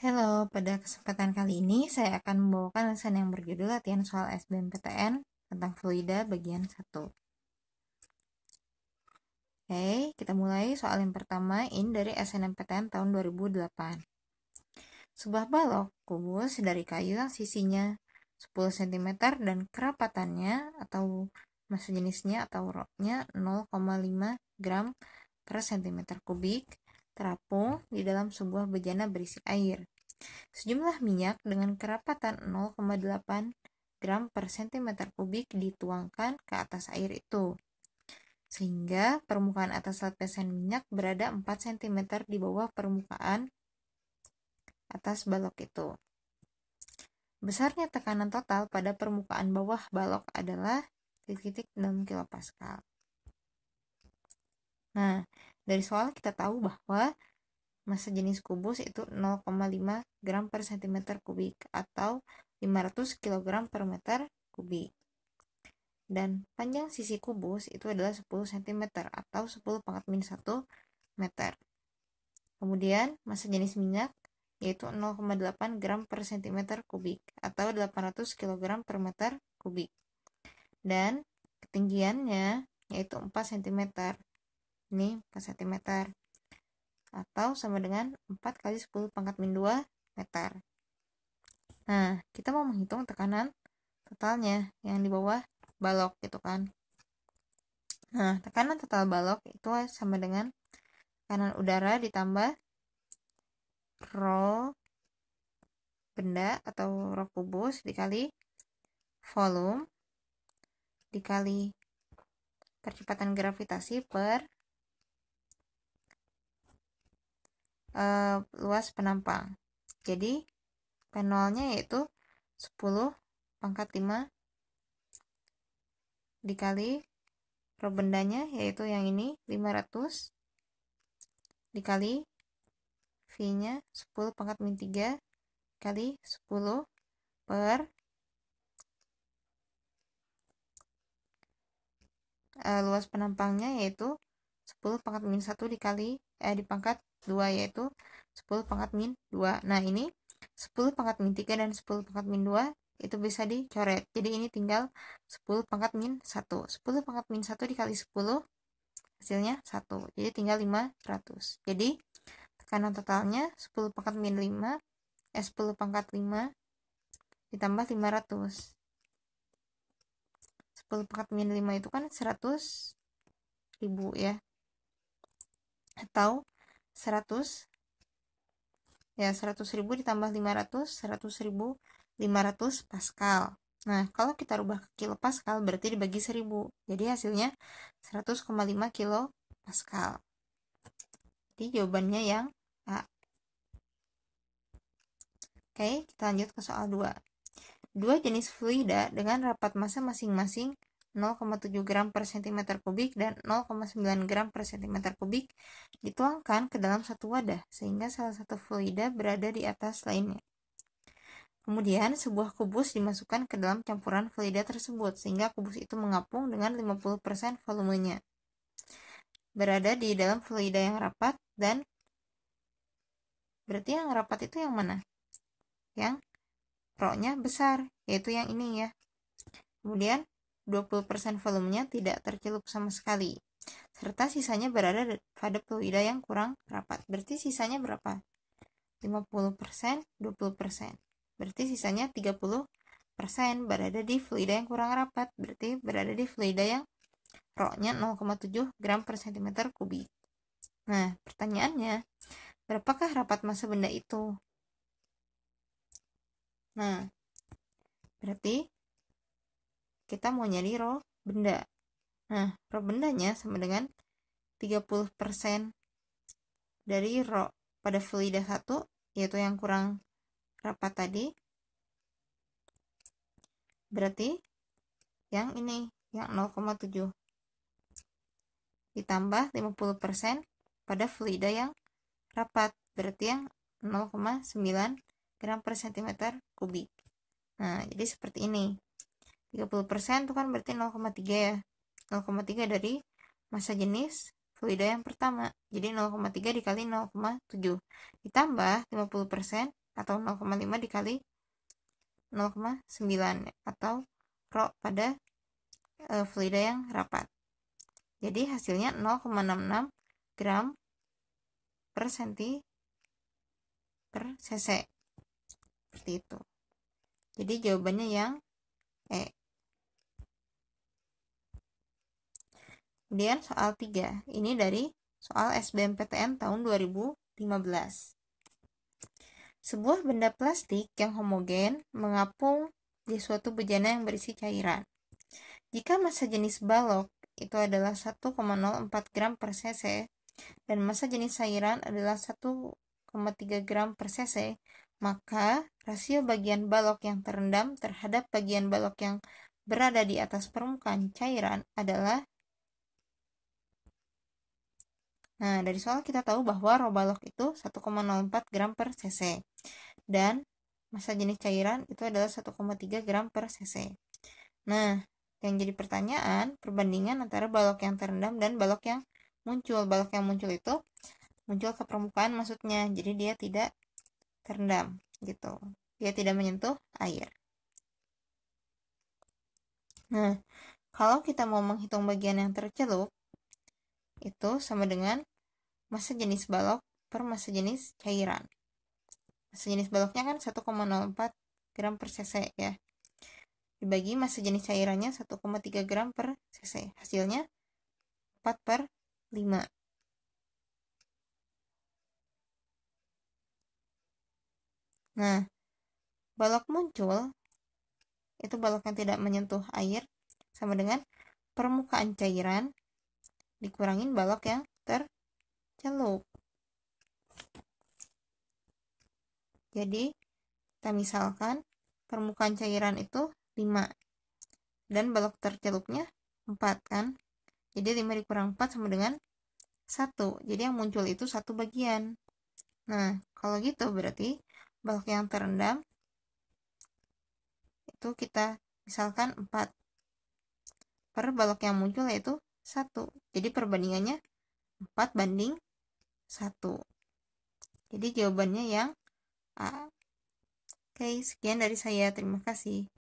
Halo, pada kesempatan kali ini saya akan membawakan lesson yang berjudul latihan soal SBMPTN tentang fluida bagian 1. Oke, kita mulai soal yang pertama ini dari SNMPTN tahun 2008. Sebuah balok kubus dari kayu yang sisinya 10 cm dan kerapatannya atau massa jenisnya atau roknya 0,5 gram per cm kubik terapung di dalam sebuah bejana berisi air. Sejumlah minyak dengan kerapatan 0,8 gram per cm kubik dituangkan ke atas air itu. Sehingga permukaan atas lapisan minyak berada 4 cm di bawah permukaan atas balok itu. Besarnya tekanan total pada permukaan bawah balok adalah titik-titik 6 kilopascal. Nah, dari soal kita tahu bahwa massa jenis kubus itu 0,5 gram per cm kubik atau 500 kg per meter kubik. Dan panjang sisi kubus itu adalah 10 cm atau 10 pangkat minus 1 meter. Kemudian massa jenis minyak yaitu 0,8 gram per cm kubik atau 800 kg per meter kubik. Dan ketinggiannya yaitu 4 cm ini 4 sentimeter atau sama dengan 4 kali 10 pangkat min 2 meter. Nah, kita mau menghitung tekanan totalnya yang di bawah balok gitu kan. Nah, tekanan total balok itu sama dengan tekanan udara ditambah roh benda atau roh kubus dikali volume dikali percepatan gravitasi per uh, luas penampang. Jadi P0-nya yaitu 10 pangkat 5 dikali robendanya yaitu yang ini 500 dikali V-nya 10 pangkat min 3 kali 10 per uh, luas penampangnya yaitu 10 pangkat min 1 dikali eh, di pangkat 2 yaitu 10 pangkat min 2 nah ini 10 pangkat min 3 dan 10 pangkat min 2 itu bisa dicoret jadi ini tinggal 10 pangkat min 1 10 pangkat min 1 dikali 10 hasilnya 1 jadi tinggal 500 jadi tekanan totalnya 10 pangkat min 5 eh 10 pangkat 5 ditambah 500 10 pangkat min 5 itu kan 100 ribu ya atau 100 ya 100 ribu ditambah 500 100.000 500 Pascal nah kalau kita rubah ke kilo Pascal berarti dibagi 1000 jadi hasilnya 100,5 kilo Pascal jadi jawabannya yang A oke kita lanjut ke soal 2 dua jenis fluida dengan rapat massa masing-masing 0,7 gram per cm kubik dan 0,9 gram per cm kubik dituangkan ke dalam satu wadah sehingga salah satu fluida berada di atas lainnya. Kemudian sebuah kubus dimasukkan ke dalam campuran fluida tersebut sehingga kubus itu mengapung dengan 50% volumenya. Berada di dalam fluida yang rapat dan berarti yang rapat itu yang mana? Yang pro-nya besar, yaitu yang ini ya. Kemudian 20% volumenya tidak tercelup sama sekali serta sisanya berada pada fluida yang kurang rapat berarti sisanya berapa 50%, 20%. Berarti sisanya 30% berada di fluida yang kurang rapat, berarti berada di fluida yang roknya 0,7 gram per cm kubik. Nah, pertanyaannya, berapakah rapat masa benda itu? Nah, berarti kita mau nyari roh benda nah roh bendanya sama dengan 30% dari roh pada fluida 1 yaitu yang kurang rapat tadi berarti yang ini yang 0,7 ditambah 50% pada fluida yang rapat berarti yang 0,9 gram per sentimeter kubik nah jadi seperti ini 30% itu kan berarti 0,3 ya 0,3 dari massa jenis fluida yang pertama jadi 0,3 dikali 0,7 ditambah 50% atau 0,5 dikali 0,9 atau pro pada e, fluida yang rapat jadi hasilnya 0,66 gram per senti per cc seperti itu jadi jawabannya yang E Kemudian soal 3, ini dari soal SBMPTN tahun 2015. Sebuah benda plastik yang homogen mengapung di suatu bejana yang berisi cairan. Jika massa jenis balok itu adalah 1,04 gram per cc dan massa jenis cairan adalah 1,3 gram per cc, maka rasio bagian balok yang terendam terhadap bagian balok yang berada di atas permukaan cairan adalah Nah, dari soal kita tahu bahwa robalok itu 1,04 gram per cc. Dan masa jenis cairan itu adalah 1,3 gram per cc. Nah, yang jadi pertanyaan perbandingan antara balok yang terendam dan balok yang muncul. Balok yang muncul itu muncul ke permukaan maksudnya. Jadi dia tidak terendam gitu. Dia tidak menyentuh air. Nah, kalau kita mau menghitung bagian yang tercelup itu sama dengan massa jenis balok per massa jenis cairan. Massa jenis baloknya kan 1,04 gram per cc ya. Dibagi massa jenis cairannya 1,3 gram per cc. Hasilnya 4 per 5. Nah, balok muncul itu balok yang tidak menyentuh air sama dengan permukaan cairan dikurangin balok yang ter celup. Jadi, kita misalkan permukaan cairan itu 5 dan balok tercelupnya 4 kan. Jadi 5 dikurang 4 sama dengan 1. Jadi yang muncul itu satu bagian. Nah, kalau gitu berarti balok yang terendam itu kita misalkan 4 per balok yang muncul yaitu 1. Jadi perbandingannya 4 banding satu jadi jawabannya yang A oke sekian dari saya terima kasih